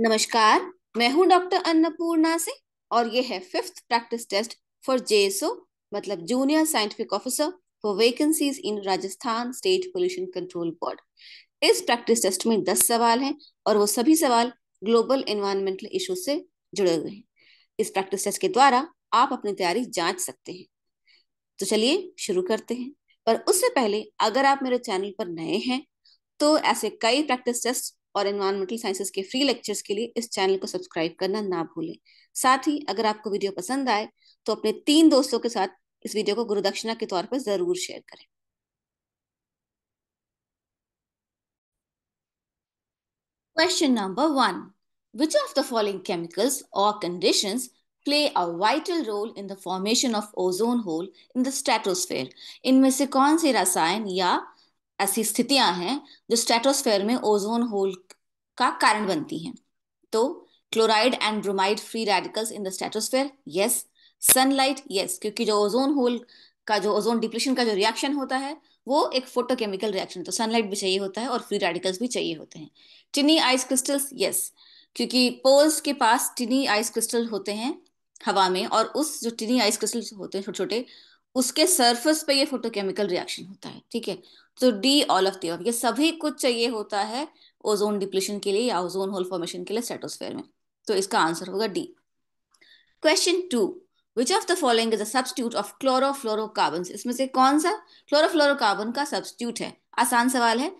नमस्कार मैं हूं डॉक्टर अन्नपूर्णा से और ये है fifth practice test for JSO मतलब junior scientific officer for vacancies in Rajasthan state pollution control board इस प्रैक्टिस टेस्ट में दस सवाल हैं और वो सभी सवाल ग्लोबल एनवायरमेंटल इशू से जुड़े हुए हैं इस प्रैक्टिस टेस्ट के द्वारा आप अपनी तैयारी जांच सकते हैं तो चलिए शुरू करते हैं पर उससे पहले अगर आप मेरे चैनल पर नए हैं तो ऐसे कई प्रैक्टिस टेस्ट और एनवायरमेंटल साइंसेस के फ्री लेक्चर्स के लिए इस चैनल को सब्सक्राइब करना ना भूलें साथ ही अगर आपको वीडियो पसंद आए तो अपने तीन दोस्तों के साथ इस वीडियो को गुरुदक्षिणा के तौर पर जरूर शेयर करें question number one which of the following chemicals और condition play a vital role in the formation of ozone hole in the stratosphere इनमें से कौन से रसायन या ऐसी स्थितियां हैं जो स्ट्रेटोस्फेयर में ओजोन होल का कारण बनती हैं तो chloride and bromide free radicals in the stratosphere yes sunlight yes क्योंकि जो ओजोन होल का जो ओजोन डिप्लेशन का जो रिएक्शन होता है वो एक फोटोकेमिकल रिएक्शन तो सनलाइट भी चाहिए होता है और फ्री रेडिकल्स भी चाहिए होते हैं टिनी आइस क्रिस्टल्स यस क्योंकि पोल्स के पास टिनी आइस क्रिस्टल होते हैं हवा में और उस जो टिनी आइस क्रिस्टल होते हैं छोटे छोटे उसके सरफेस पे ये फोटोकेमिकल रिएक्शन होता है ठीक है तो डी ऑल ऑफ दी ये सभी कुछ चाहिए होता है ओजोन डिप्लेशन के लिए या ओजोन होल फॉर्मेशन के लिए स्टेटोस्फेयर में तो इसका आंसर होगा D question two which of the following is a substitute of chlorofluorocarbon इसमें से कौन सा क्लोरोफ्लोरोकार्बन का सब्सटीट्यूट है आसान सवाल है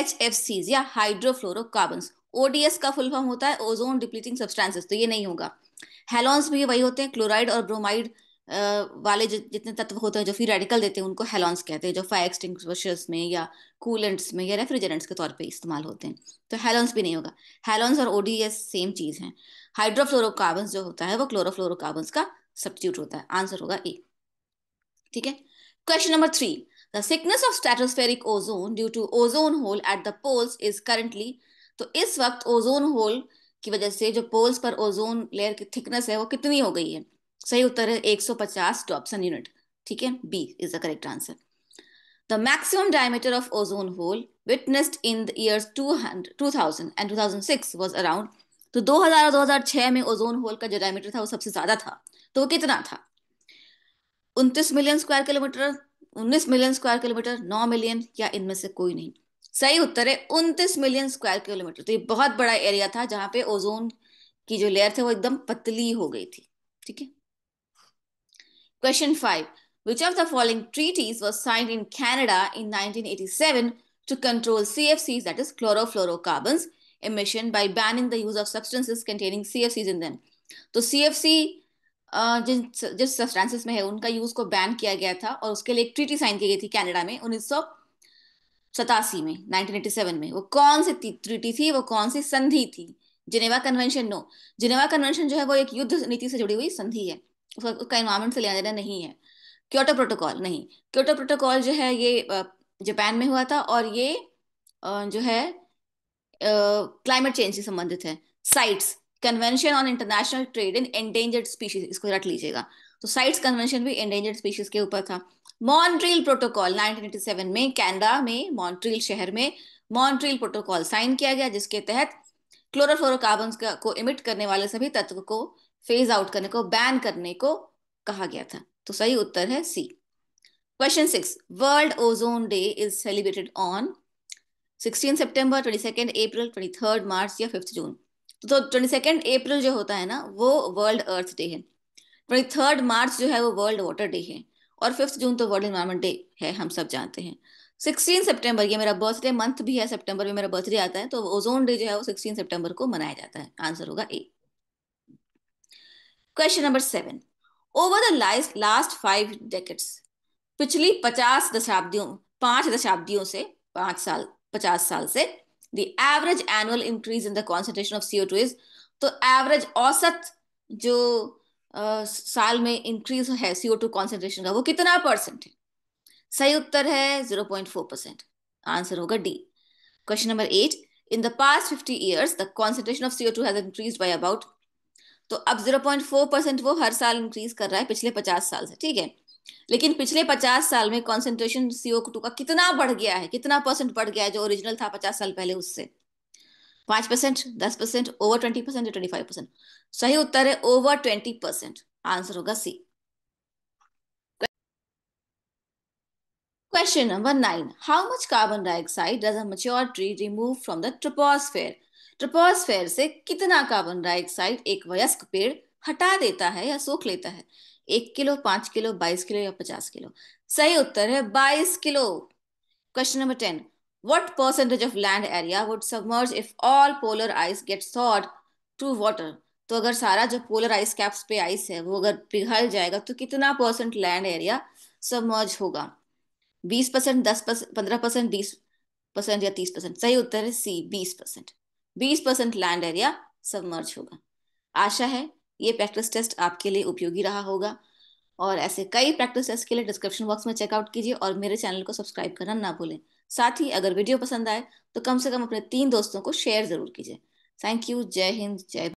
एच एफ सीज या हाइड्रोफ्लोरोकार्बन ओडीएस का फुल फॉर्म होता है ओजोन डिप्लीटिंग सब्सटेंसेस तो ये नहीं होगा हेलोन्स भी वही होते हैं क्लोराइड और ब्रोमाइड वाले जितने तत्व होते हैं जो फ्री रेडिकल देते हैं उनको हेलॉन्स कहते हैं जो फायर एक्सटिंग में या कूलेंट्स में या रेफ्रिजरेंट्स के तौर पे इस्तेमाल होते हैं तो हेलॉन्स भी नहीं होगा हेलॉन्स और ओडीएस सेम चीज़ है हाइड्रोफ्लोरोबन जो होता है वो क्लोरोफ्लोरोबन का सब्सिट्यूट होता है आंसर होगा ए ठीक है question number three the thickness of stratospheric ozone due to ozone hole at the poles is currently तो इस वक्त ओजोन होल की वजह से जो पोल्स पर ओजोन लेयर की थिकनेस है वो कितनी हो गई है सही उत्तर है 150 टॉपसन यूनिट ठीक है B is the correct answer the maximum diameter of ozone hole witnessed in the years 2000 and 2006 was around तो 2000 और 2006 में ओजोन होल का जो डायमीटर था वो सबसे ज्यादा था तो वो कितना था उन्तीस मिलियन स्क्वायर किलोमीटर उन्नीस मिलियन स्क्वायर किलोमीटर नौ मिलियन या इनमें से कोई नहीं सही उत्तर है उनतीस मिलियन स्क्वायर किलोमीटर तो ये बहुत बड़ा एरिया था जहां पे ओजोन की जो लेयर थे वो एकदम पतली हो गई थी ठीक है Question 5. Which of the following treaties was signed in Canada in 1987 to control CFCs, that is chlorofluorocarbons, emission by banning the use of substances containing CFCs in them? So CFC जिन जिस सब्सटेंसेस में है उनका use को ban किया गया था और उसके लिए एक ट्रीटी साइन की गई थी कनाडा में उन्नीस सतासी में 1987 में वो कौन सी थी ट्रीटी थी वो कौन सी संधि थी Geneva convention no Geneva convention जो है वो एक युद्ध नीति से जुड़ी हुई संधि है उसका उसका इन्वायरमेंट से लेना देना नहीं है क्योटो प्रोटोकॉल नहीं क्योटो प्रोटोकॉल जो है ये जापान में हुआ था और ये जो है क्लाइमेट चेंज से संबंधित है CITES convention on international trade in endangered species इसको रट लीजिएगा तो साइट्स कन्वेंशन भी एंडेंजर्ड स्पीशीज के ऊपर था मॉन्ट्रियल प्रोटोकॉल 1987 में कैनेडा में मॉन्ट्रियल शहर में मॉन्ट्रियल प्रोटोकॉल साइन किया गया जिसके तहत क्लोरोफ्लोरोकार्बन को इमिट करने वाले सभी तत्व को फेज आउट करने को बैन करने को कहा गया था तो सही उत्तर है C question six world ozone day is celebrated on sixteen 16 twenty second April third March या फिफ्थ जून तो ट्वेंटी सेकेंड अप्रैल जो होता है ना वो वर्ल्ड अर्थ डे है ट्वेंटी थर्ड मार्च जो है वो वर्ल्ड वाटर डे है और फिफ्थ जून तो वर्ल्ड इन्वायरमेंट डे है हम सब जानते हैं सिक्सटीन सेप्टेम्बर ये मेरा बर्थडे मंथ भी है सेप्टेम्बर में मेरा बर्थडे आता है तो ओजोन डे जो है वो सिक्सटीन सेप्टेम्बर को मनाया जाता है आंसर होगा ए Question number seven. Over the last, last five decades, पिछली पचास दशाब्दियों पांच दशाब्दियों से पांच साल पचास साल से the average annual increase in the concentration of CO2 is तो average औसत जो आ, साल में इंक्रीज है CO2 concentration का वो कितना परसेंट है सही उत्तर है 0.4 percent. Answer होगा D question number eight in the past 50 years, the concentration of CO2 has increased by about तो अब जीरो पॉइंट फोर परसेंट वो हर साल इंक्रीज कर रहा है पिछले पचास साल से ठीक है लेकिन पिछले पचास साल में कॉन्सेंट्रेशन सीओ टू का कितना बढ़ गया है कितना परसेंट बढ़ गया है जो ओरिजिनल था पचास साल पहले उससे पांच परसेंट दस percent over twenty percent twenty five percent सही उत्तर है ओवर ट्वेंटी परसेंट आंसर होगा C question number nine how much carbon dioxide does a mature tree remove from the troposphere? Troposphere से कितना कार्बन डाइऑक्साइड एक वयस्क पेड़ हटा देता है या सोख लेता है एक किलो पांच किलो बाईस किलो या पचास किलो सही उत्तर है बाईस kilo question number ten what percentage of land area would submerge if all polar ice get thawed to water तो अगर सारा जो पोलर आइस कैप्स पे आइस है वो अगर पिघल जाएगा तो कितना परसेंट लैंड एरिया सबमर्ज होगा बीस परसेंट दस परसेंट पंद्रह परसेंट बीस परसेंट या तीस परसेंट सही उत्तर है सी बीस परसेंट बीस परसेंट लैंड एरिया सबमर्ज होगा आशा है ये प्रैक्टिस टेस्ट आपके लिए उपयोगी रहा होगा और ऐसे कई प्रैक्टिस टेस्ट के लिए डिस्क्रिप्शन बॉक्स में चेकआउट कीजिए और मेरे चैनल को सब्सक्राइब करना ना भूलें साथ ही अगर वीडियो पसंद आए तो कम से कम अपने तीन दोस्तों को शेयर जरूर कीजिए थैंक यू जय हिंद जय